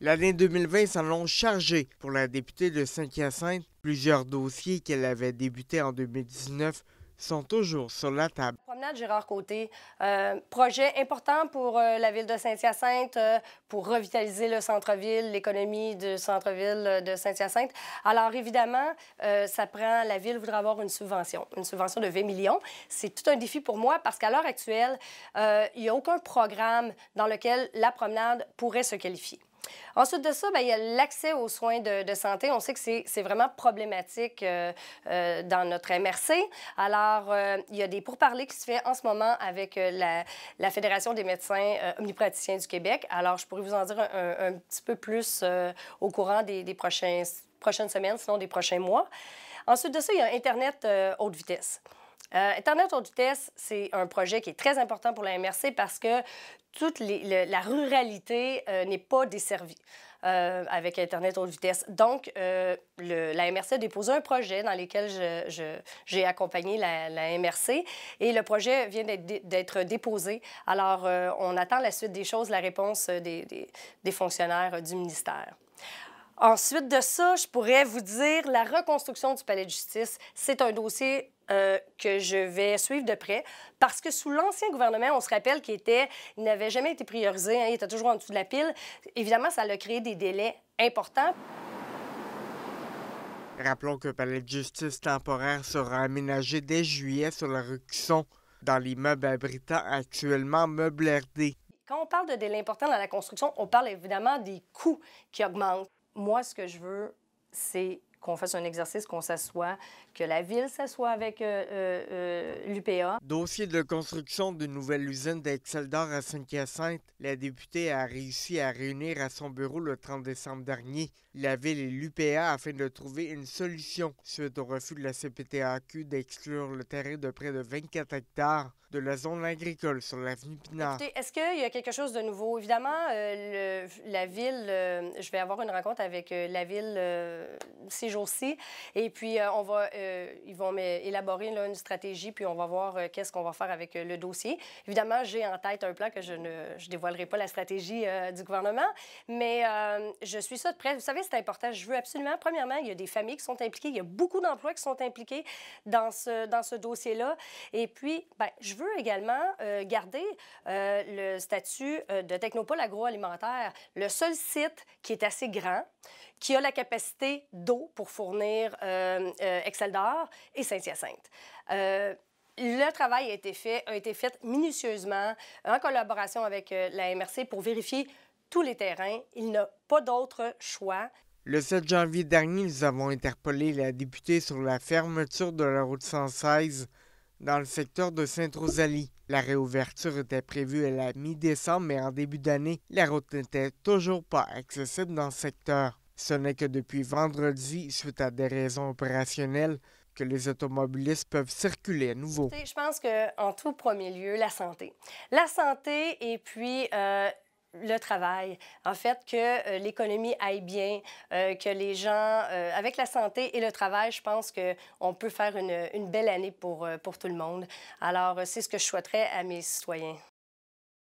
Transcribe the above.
L'année 2020 s'annonce chargée pour la députée de Saint-Hyacinthe. Plusieurs dossiers qu'elle avait débutés en 2019 sont toujours sur la table. Promenade Gérard Côté, euh, projet important pour euh, la ville de Saint-Hyacinthe, euh, pour revitaliser le centre-ville, l'économie du centre-ville de Saint-Hyacinthe. Alors évidemment, ça prend, la ville voudra avoir une subvention, une subvention de 20 millions. C'est tout un défi pour moi parce qu'à l'heure actuelle, il n'y a aucun programme dans lequel la promenade pourrait se qualifier. Ensuite de ça, ben, il y a l'accès aux soins de, santé. On sait que c'est vraiment problématique euh, euh, dans notre MRC. Alors, euh, il y a des pourparlers qui se font en ce moment avec la, Fédération des médecins omnipraticiens du Québec. Alors, je pourrais vous en dire un, petit peu plus au courant des, prochaines semaines, sinon des prochains mois. Ensuite de ça, il y a Internet haute vitesse. Internet euh, haute vitesse, c'est un projet qui est très important pour la MRC parce que toute la ruralité euh, n'est pas desservie euh, avec Internet haute vitesse. Donc, la MRC a déposé un projet dans lequel j'ai accompagné la, MRC et le projet vient d'être déposé. Alors, on attend la suite des choses, la réponse des fonctionnaires du ministère. Ensuite de ça, je pourrais vous dire la reconstruction du palais de justice. C'est un dossier euh, que je vais suivre de près parce que sous l'ancien gouvernement, on se rappelle qu'il était, il n'avait jamais été priorisé, hein, il était toujours en dessous de la pile. Évidemment, ça a créé des délais importants. Rappelons que le palais de justice temporaire sera aménagé dès juillet sur la rue dans dans l'immeuble abritant actuellement meuble RD. Quand on parle de délais importants dans la construction, on parle évidemment des coûts qui augmentent moi, ce que je veux, c'est qu'on fasse un exercice, qu'on s'assoie, que la ville s'assoie avec euh, euh, euh, l'UPA. Dossier de construction d'une nouvelle usine d'exceldor d'or à Saint-Hyacinthe, la députée a réussi à réunir à son bureau le 30 décembre dernier la ville et l'UPA afin de trouver une solution suite au refus de la CPTAQ d'exclure le terrain de près de 24 hectares de la zone agricole sur l'avenue Pinard. est-ce qu'il y a quelque chose de nouveau? Évidemment, euh, la ville, euh, je vais avoir une rencontre avec euh, la ville ces jours-ci, et puis on va, ils vont élaborer une stratégie, puis on va voir qu'est-ce qu'on va faire avec le dossier. Évidemment, j'ai en tête un plan que je ne je dévoilerai pas la stratégie du gouvernement, mais je suis ça de près. Vous savez, c'est important. Je veux absolument, premièrement, il y a des familles qui sont impliquées, il y a beaucoup d'emplois qui sont impliqués dans ce, dans ce dossier-là, et puis, ben, je veux également euh, garder euh, le statut euh, de Technopole agroalimentaire, le seul site qui est assez grand, qui a la capacité d'eau pour fournir Excel d'or et Saint-Hyacinthe le travail a été fait, a été fait minutieusement en collaboration avec la MRC pour vérifier tous les terrains. Il n'a pas d'autre choix. Le 7 janvier dernier, nous avons interpellé la députée sur la fermeture de la route 116 dans le secteur de Sainte-Rosalie. La réouverture était prévue à la mi-décembre, mais en début d'année, la route n'était toujours pas accessible dans le secteur. Ce n'est que depuis vendredi, suite à des raisons opérationnelles, que les automobilistes peuvent circuler à nouveau. Je pense qu'en tout premier lieu, la santé. La santé et puis... Euh, le travail, en fait, que euh, l'économie aille bien, euh, que les gens, euh, avec la santé et le travail, je pense qu'on peut faire une, une, belle année pour, pour tout le monde. Alors, c'est ce que je souhaiterais à mes citoyens.